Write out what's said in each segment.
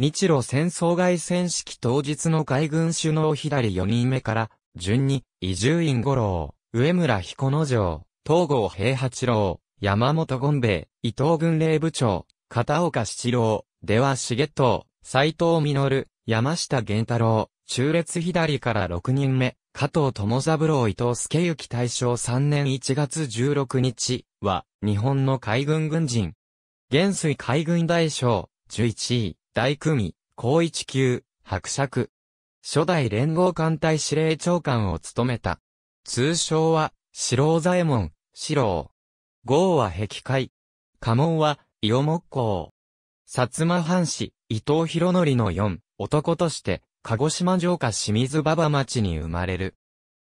日露戦争外戦式当日の海軍首脳左4人目から、順に、伊集院五郎、上村彦之丞、東郷平八郎、山本権兵衛、伊藤軍令部長、片岡七郎、出羽重藤、斎藤実、山下源太郎、中列左から6人目、加藤友三郎伊藤助之大正3年1月16日は、日本の海軍軍人。元帥海軍大将、11位。大組、高一級、伯爵。初代連合艦隊司令長官を務めた。通称は、四郎左衛門、四郎。号は壁海。家紋は、伊予木工。薩摩藩士、伊藤博則の四、男として、鹿児島城下清水馬場町に生まれる。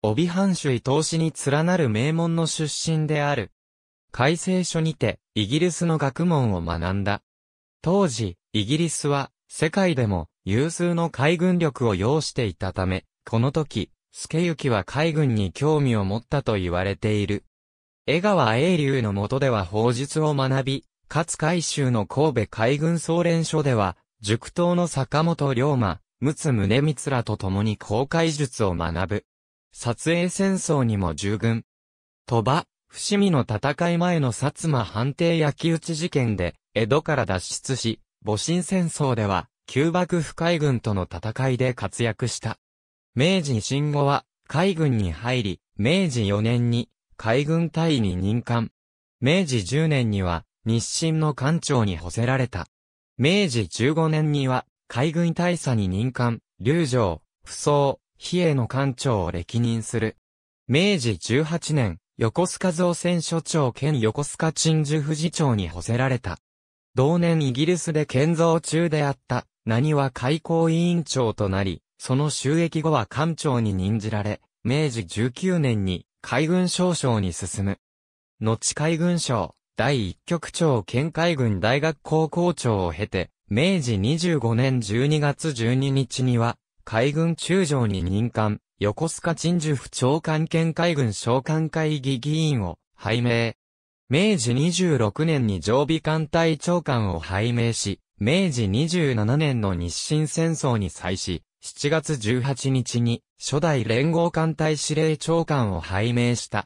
帯藩主伊藤氏に連なる名門の出身である。改正書にて、イギリスの学問を学んだ。当時、イギリスは世界でも有数の海軍力を要していたため、この時、助行は海軍に興味を持ったと言われている。江川英流の下では法術を学び、かつ海州の神戸海軍総連所では、塾頭の坂本龍馬、陸奥宗光らと共に航海術を学ぶ。撮影戦争にも従軍。鳥羽、伏見の戦い前の薩摩藩邸焼き討ち事件で、江戸から脱出し、戊辰戦争では、旧幕府海軍との戦いで活躍した。明治維新後は、海軍に入り、明治4年に、海軍隊員に任官。明治10年には、日清の艦長に補せられた。明治15年には、海軍大佐に任官、竜城、不装、比叡の艦長を歴任する。明治18年、横須賀造船所長兼横須賀鎮守府次長に補せられた。同年イギリスで建造中であった、何は開港委員長となり、その収益後は艦長に任じられ、明治19年に海軍少将に進む。後海軍省、第一局長兼海軍大学校校長を経て、明治25年12月12日には、海軍中将に任官、横須賀鎮守府長官兼海軍召喚会議議員を、拝命。明治26年に常備艦隊長官を拝命し、明治27年の日清戦争に際し、7月18日に初代連合艦隊司令長官を拝命した。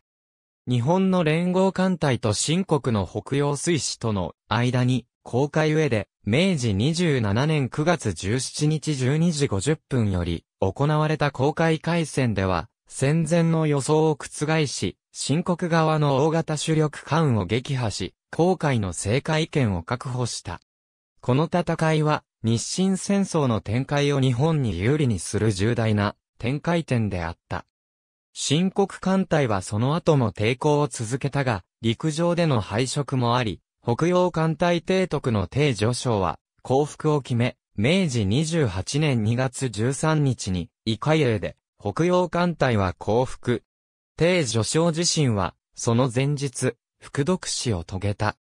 日本の連合艦隊と新国の北洋水師との間に、公開上で、明治27年9月17日12時50分より、行われた公開会戦では、戦前の予想を覆し、新国側の大型主力艦を撃破し、航海の正解権を確保した。この戦いは、日清戦争の展開を日本に有利にする重大な展開点であった。新国艦隊はその後も抵抗を続けたが、陸上での敗色もあり、北洋艦隊提督の帝序章は、降伏を決め、明治28年2月13日に、イカイエで、北洋艦隊は降伏。帝序将自身は、その前日、服毒死を遂げた。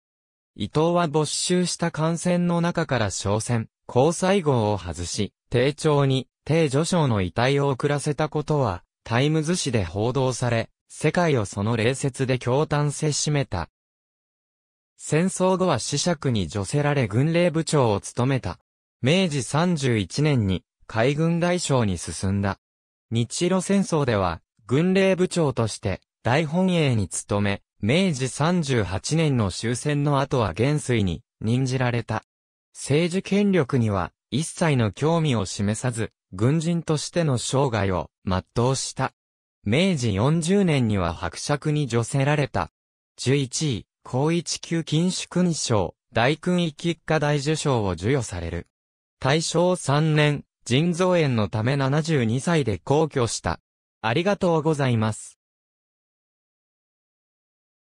伊藤は没収した艦船の中から商船、交際号を外し、丁長に、帝序将の遺体を送らせたことは、タイムズ紙で報道され、世界をその礼節で驚嘆せしめた。戦争後は死釈に除せられ軍令部長を務めた。明治31年に海軍大将に進んだ。日露戦争では、軍令部長として、大本営に勤め、明治38年の終戦の後は元帥に任じられた。政治権力には一切の興味を示さず、軍人としての生涯を全うした。明治40年には伯爵に助せられた。11位、高一級禁止勲章、大勲一級科大受賞を授与される。大正3年、腎臓炎のため72歳で皇居した。ありがとうございます。